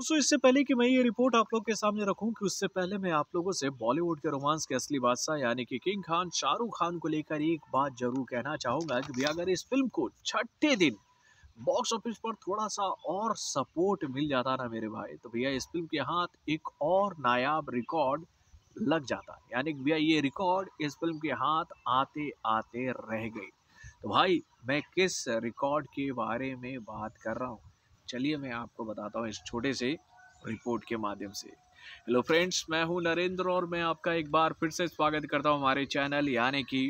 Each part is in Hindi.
दोस्तों इससे पहले कि मैं ये रिपोर्ट आप लोग के सामने रखूं कि उससे पहले मैं आप लोगों से बॉलीवुड के रोमांस के असली बादशाह यानी कि किंग खान शाहरुख खान को लेकर एक बात जरूर कहना चाहूंगा कि अगर इस फिल्म को छठे दिन बॉक्स ऑफिस पर थोड़ा सा और सपोर्ट मिल जाता ना मेरे भाई तो भैया इस फिल्म के हाथ एक और नायाब रिकॉर्ड लग जाता यानी कि भैया ये रिकॉर्ड इस फिल्म के हाथ आते आते रह गई तो भाई मैं किस रिकॉर्ड के बारे में बात कर रहा हूँ चलिए मैं आपको बताता हूँ इस छोटे से रिपोर्ट के माध्यम से हेलो फ्रेंड्स मैं हूँ नरेंद्र और मैं आपका एक बार फिर से स्वागत करता हूँ हमारे चैनल यानी कि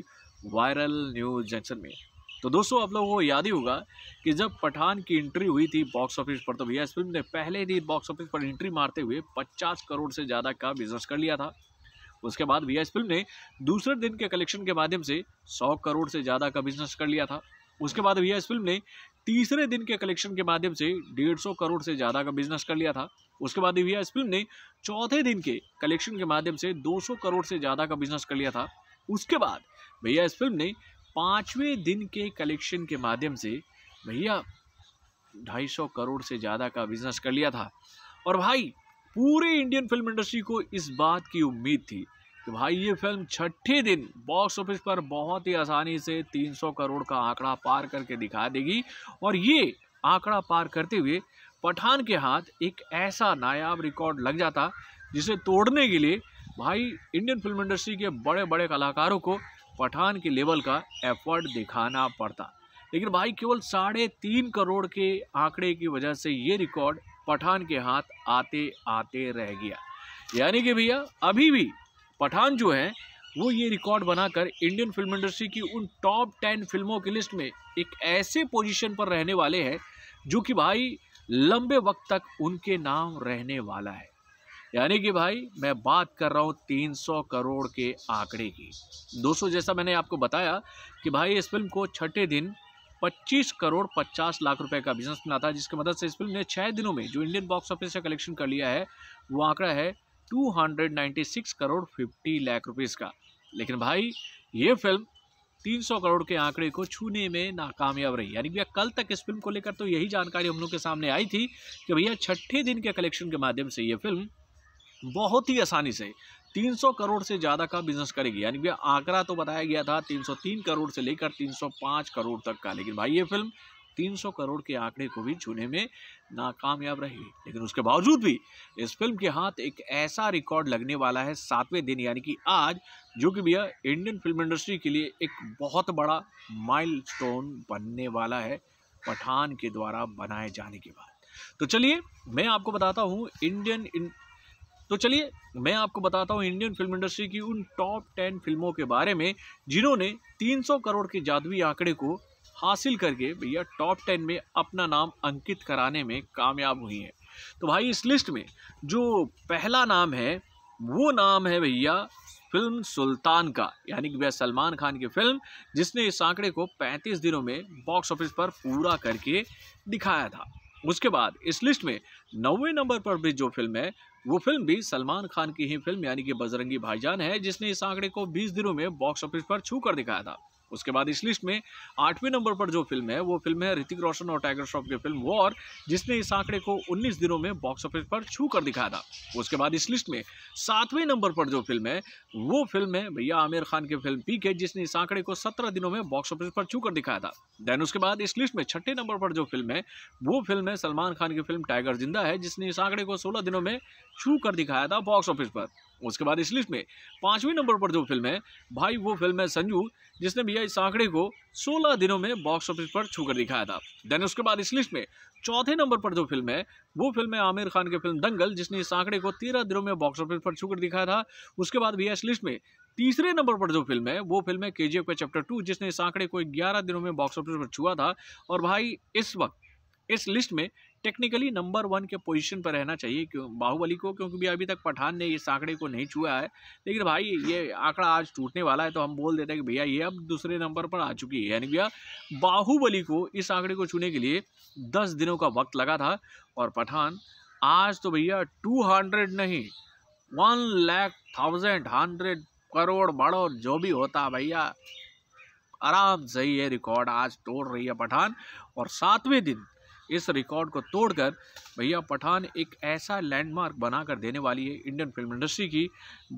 वायरल न्यूज़ जंक्शन में तो दोस्तों आप लोगों को याद ही होगा कि जब पठान की एंट्री हुई थी बॉक्स ऑफिस पर तो भैया इस फिल्म ने पहले ही बॉक्स ऑफिस पर एंट्री मारते हुए पचास करोड़ से ज़्यादा का बिजनेस कर लिया था उसके बाद भैया इस फिल्म ने दूसरे दिन के कलेक्शन के माध्यम से सौ करोड़ से ज़्यादा का बिजनेस कर लिया था उसके बाद भैया इस फिल्म ने तीसरे दिन के कलेक्शन के माध्यम से डेढ़ सौ करोड़ से ज़्यादा का बिजनेस कर लिया था उसके बाद भैया इस फिल्म ने चौथे दिन के कलेक्शन के माध्यम से दो सौ करोड़ से ज़्यादा का बिजनेस कर लिया था उसके बाद भैया इस फिल्म ने पाँचवें दिन के कलेक्शन के माध्यम से भैया ढाई सौ करोड़ से ज़्यादा का बिजनेस कर लिया था और भाई पूरे इंडियन फिल्म इंडस्ट्री को इस बात की उम्मीद थी कि भाई ये फिल्म छठे दिन बॉक्स ऑफिस पर बहुत ही आसानी से 300 करोड़ का आंकड़ा पार करके दिखा देगी और ये आंकड़ा पार करते हुए पठान के हाथ एक ऐसा नायाब रिकॉर्ड लग जाता जिसे तोड़ने के लिए भाई इंडियन फिल्म इंडस्ट्री के बड़े बड़े कलाकारों को पठान के लेवल का एफर्ट दिखाना पड़ता लेकिन भाई केवल साढ़े तीन करोड़ के आंकड़े की वजह से ये रिकॉर्ड पठान के हाथ आते आते रह गया यानी कि भैया अभी भी पठान जो है वो ये रिकॉर्ड बनाकर इंडियन फिल्म इंडस्ट्री की उन टॉप टेन फिल्मों की लिस्ट में एक ऐसे पोजीशन पर रहने वाले हैं जो कि भाई लंबे वक्त तक उनके नाम रहने वाला है यानी कि भाई मैं बात कर रहा हूँ 300 करोड़ के आंकड़े की दोस्तों जैसा मैंने आपको बताया कि भाई इस फिल्म को छठे दिन 25 करोड़ 50 लाख रुपए का बिजनेस मिला था जिसकी मदद से इस फिल्म ने छः दिनों में जो इंडियन बॉक्स ऑफिस से कलेक्शन कर लिया है वो आंकड़ा है 296 करोड़ 50 लाख रुपीस का लेकिन भाई ये फिल्म 300 करोड़ के आंकड़े को छूने में नाकामयाब रही यानी भैया कल तक इस फिल्म को लेकर तो यही जानकारी हम लोग के सामने आई थी कि भैया छठे दिन के कलेक्शन के माध्यम से ये फिल्म बहुत ही आसानी से 300 करोड़ से ज़्यादा का बिजनेस करेगी यानी भैया आंकड़ा तो बताया गया था 303 करोड़ से लेकर 305 करोड़ तक का लेकिन भाई ये फिल्म 300 करोड़ के आंकड़े को भी छूने में नाकामयाब रही लेकिन उसके बावजूद भी इस फिल्म के हाथ एक ऐसा रिकॉर्ड लगने वाला है सातवें दिन यानी कि आज जो कि भैया इंडियन फिल्म इंडस्ट्री के लिए एक बहुत बड़ा माइल बनने वाला है पठान के द्वारा बनाए जाने के बाद तो चलिए मैं आपको बताता हूँ इंडियन इन... तो चलिए मैं आपको बताता हूँ इंडियन फिल्म इंडस्ट्री की उन टॉप टेन फिल्मों के बारे में जिन्होंने 300 करोड़ के जादुई आंकड़े को हासिल करके भैया टॉप टेन में अपना नाम अंकित कराने में कामयाब हुई हैं तो भाई इस लिस्ट में जो पहला नाम है वो नाम है भैया फिल्म सुल्तान का यानी कि भैया सलमान खान की फिल्म जिसने इस आंकड़े को 35 दिनों में बॉक्स ऑफिस पर पूरा करके दिखाया था उसके बाद इस लिस्ट में नौवे नंबर पर भी जो फिल्म है वो फिल्म भी सलमान खान की ही फिल्म यानी कि बजरंगी भाईजान है जिसने इस आंकड़े को 20 दिनों में बॉक्स ऑफिस पर छू कर दिखाया था उसके बाद इस लिस्ट में आठवें नंबर पर जो फिल्म है वो फिल्म है ऋतिक रोशन और टाइगर श्रॉफ की फिल्म वॉर जिसने इस आंकड़े को 19 दिनों में बॉक्स ऑफिस पर छू कर दिखाया था उसके बाद इस लिस्ट में सातवें नंबर पर जो फिल्म है वो फिल्म है भैया आमिर खान की फिल्म पी के जिसने इस आंकड़े को सत्रह दिनों में बॉक्स ऑफिस पर छू कर दिखाया था देन उसके बाद इस लिस्ट में छठे नंबर पर जो फिल्म है वो फिल्म है सलमान खान की फिल्म टाइगर जिंदा है जिसने इस आंकड़े को सोलह दिनों में छू कर दिखाया था बॉक्स ऑफिस पर उसके बाद इस लिस्ट में पाँचवें नंबर पर जो फिल्म है भाई वो फिल्म है संजू जिसने भैया इस आंकड़े को 16 दिनों में बॉक्स ऑफिस पर छू कर दिखाया था देन उसके बाद इस लिस्ट में चौथे नंबर पर जो फिल्म है वो फिल्म है आमिर खान की फिल्म दंगल जिसने इस आंकड़े को 13 दिनों में बॉक्स ऑफिस पर छू कर दिखाया था उसके बाद भैया इस लिस्ट में तीसरे नंबर पर जो फिल्म है वो फिल्म है के का चैप्टर टू जिसने इस आंकड़े को ग्यारह दिनों में बॉक्स ऑफिस पर छुआ था और भाई इस वक्त इस लिस्ट में टेक्निकली नंबर वन के पोजीशन पर रहना चाहिए क्यों बाहुबली को क्योंकि भी अभी तक पठान ने इस आंकड़े को नहीं छुआ है लेकिन भाई ये आंकड़ा आज टूटने वाला है तो हम बोल देते हैं कि भैया ये अब दूसरे नंबर पर आ चुकी है यानी भैया बाहुबली को इस आंकड़े को छूने के लिए दस दिनों का वक्त लगा था और पठान आज तो भैया टू हंड्रेड नहीं one lakh thousand hundred crore बड़ो जो भी होता भैया आराम से ये रिकॉर्ड आज तोड़ रही है पठान और सातवें दिन इस रिकॉर्ड को तोड़कर भैया पठान एक ऐसा लैंडमार्क बनाकर देने वाली है इंडियन फिल्म इंडस्ट्री की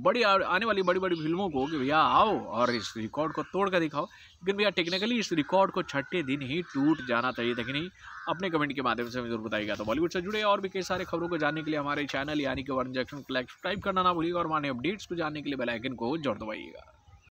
बड़ी आने वाली बड़ी बड़ी फिल्मों को कि भैया आओ और इस रिकॉर्ड को तोड़ कर दिखाओ लेकिन भैया टेक्निकली इस रिकॉर्ड को छठे दिन ही टूट जाना चाहिए था कि नहीं अपने कमेंट के माध्यम से हमें जरूर बताइएगा तो बॉलीवुड से जुड़े और भी कई सारे खबरों को जानने के लिए हमारे चैनल यानी कि वर्ण जैक्शन को सब्सक्राइब करना ना भूलिएगा और हमारे अपडेट्स को जानने के लिए बेलाइकन को जोड़ दबाइएगा